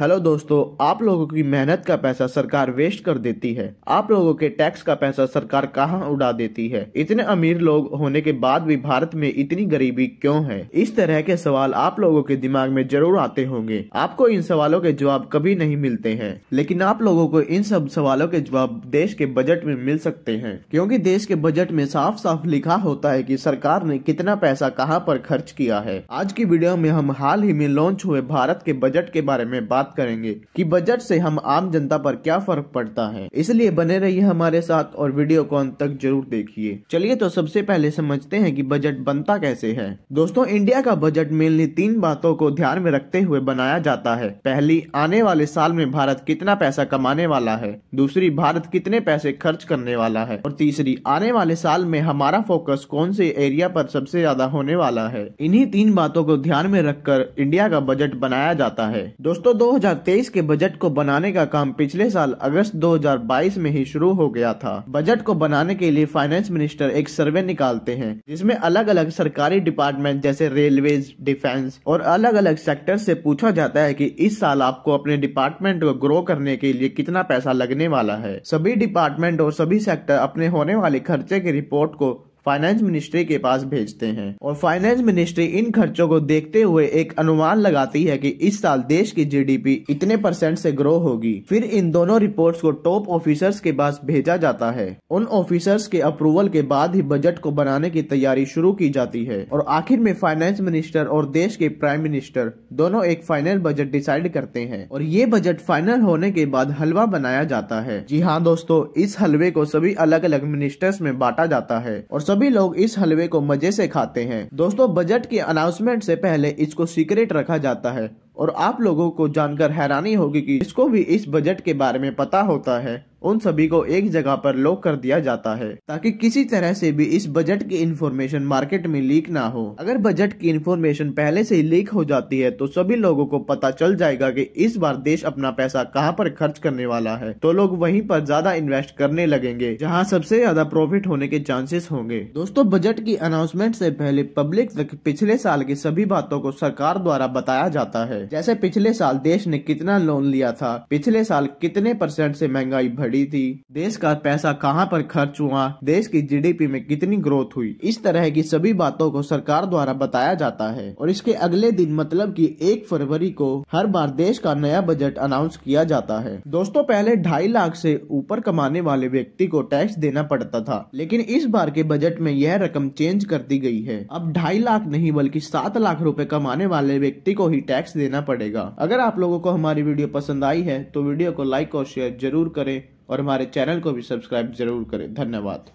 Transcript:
hello दोस्तों आप लोगों की मेहनत का पैसा सरकार वेस्ट कर देती है आप लोगों के टैक्स का पैसा सरकार कहाँ उड़ा देती है इतने अमीर लोग होने के बाद भी भारत में इतनी गरीबी क्यों है इस तरह के सवाल आप लोगों के दिमाग में जरूर आते होंगे आपको इन सवालों के जवाब कभी नहीं मिलते हैं लेकिन आप लोगों को इन सब सवालों के जवाब देश के बजट में मिल सकते हैं क्योंकि देश के बजट में साफ साफ लिखा होता है की सरकार ने कितना पैसा कहाँ पर खर्च किया है आज की वीडियो में हम हाल ही में लॉन्च हुए भारत के बजट के बारे में बात बात करेंगे कि बजट से हम आम जनता पर क्या फर्क पड़ता है इसलिए बने रहिए हमारे साथ और वीडियो को अंत तक जरूर देखिए चलिए तो सबसे पहले समझते हैं कि बजट बनता कैसे है दोस्तों इंडिया का बजट मेनली तीन बातों को ध्यान में रखते हुए बनाया जाता है पहली आने वाले साल में भारत कितना पैसा कमाने वाला है दूसरी भारत कितने पैसे खर्च करने वाला है और तीसरी आने वाले साल में हमारा फोकस कौन से एरिया पर सबसे ज्यादा होने वाला है इन्हीं तीन बातों को ध्यान में रखकर इंडिया का बजट बनाया जाता है दोस्तों दो 2023 के बजट को बनाने का काम पिछले साल अगस्त 2022 में ही शुरू हो गया था बजट को बनाने के लिए फाइनेंस मिनिस्टर एक सर्वे निकालते हैं जिसमें अलग अलग सरकारी डिपार्टमेंट जैसे रेलवे डिफेंस और अलग अलग सेक्टर से पूछा जाता है कि इस साल आपको अपने डिपार्टमेंट को ग्रो करने के लिए कितना पैसा लगने वाला है सभी डिपार्टमेंट और सभी सेक्टर अपने होने वाले खर्चे की रिपोर्ट को फाइनेंस मिनिस्ट्री के पास भेजते हैं और फाइनेंस मिनिस्ट्री इन खर्चों को देखते हुए एक अनुमान लगाती है कि इस साल देश की जीडीपी इतने परसेंट से ग्रो होगी फिर इन दोनों रिपोर्ट्स को टॉप ऑफिसर्स के पास भेजा जाता है उन ऑफिसर्स के अप्रूवल के बाद ही बजट को बनाने की तैयारी शुरू की जाती है और आखिर में फाइनेंस मिनिस्टर और देश के प्राइम मिनिस्टर दोनों एक फाइनल बजट डिसाइड करते हैं और ये बजट फाइनल होने के बाद हलवा बनाया जाता है जी हाँ दोस्तों इस हलवे को सभी अलग अलग मिनिस्टर्स में बांटा जाता है और सभी लोग इस हलवे को मजे से खाते हैं दोस्तों बजट के अनाउंसमेंट से पहले इसको सीक्रेट रखा जाता है और आप लोगों को जानकर हैरानी होगी कि इसको भी इस बजट के बारे में पता होता है उन सभी को एक जगह पर लॉक कर दिया जाता है ताकि किसी तरह से भी इस बजट की इन्फॉर्मेशन मार्केट में लीक ना हो अगर बजट की इन्फॉर्मेशन पहले से ही लीक हो जाती है तो सभी लोगों को पता चल जाएगा कि इस बार देश अपना पैसा कहाँ पर खर्च करने वाला है तो लोग वहीं पर ज्यादा इन्वेस्ट करने लगेंगे जहाँ सबसे ज्यादा प्रॉफिट होने के चांसेस होंगे दोस्तों बजट की अनाउंसमेंट ऐसी पहले पब्लिक तक पिछले साल की सभी बातों को सरकार द्वारा बताया जाता है जैसे पिछले साल देश ने कितना लोन लिया था पिछले साल कितने परसेंट ऐसी महंगाई बढ़ी बढ़ी थी देश का पैसा कहाँ पर खर्च हुआ देश की जीडीपी में कितनी ग्रोथ हुई इस तरह की सभी बातों को सरकार द्वारा बताया जाता है और इसके अगले दिन मतलब की एक फरवरी को हर बार देश का नया बजट अनाउंस किया जाता है दोस्तों पहले ढाई लाख से ऊपर कमाने वाले व्यक्ति को टैक्स देना पड़ता था लेकिन इस बार के बजट में यह रकम चेंज कर दी गई है अब ढाई लाख नहीं बल्कि सात लाख रूपए कमाने वाले व्यक्ति को ही टैक्स देना पड़ेगा अगर आप लोगों को हमारी वीडियो पसंद आई है तो वीडियो को लाइक और शेयर जरूर करें और हमारे चैनल को भी सब्सक्राइब जरूर करें धन्यवाद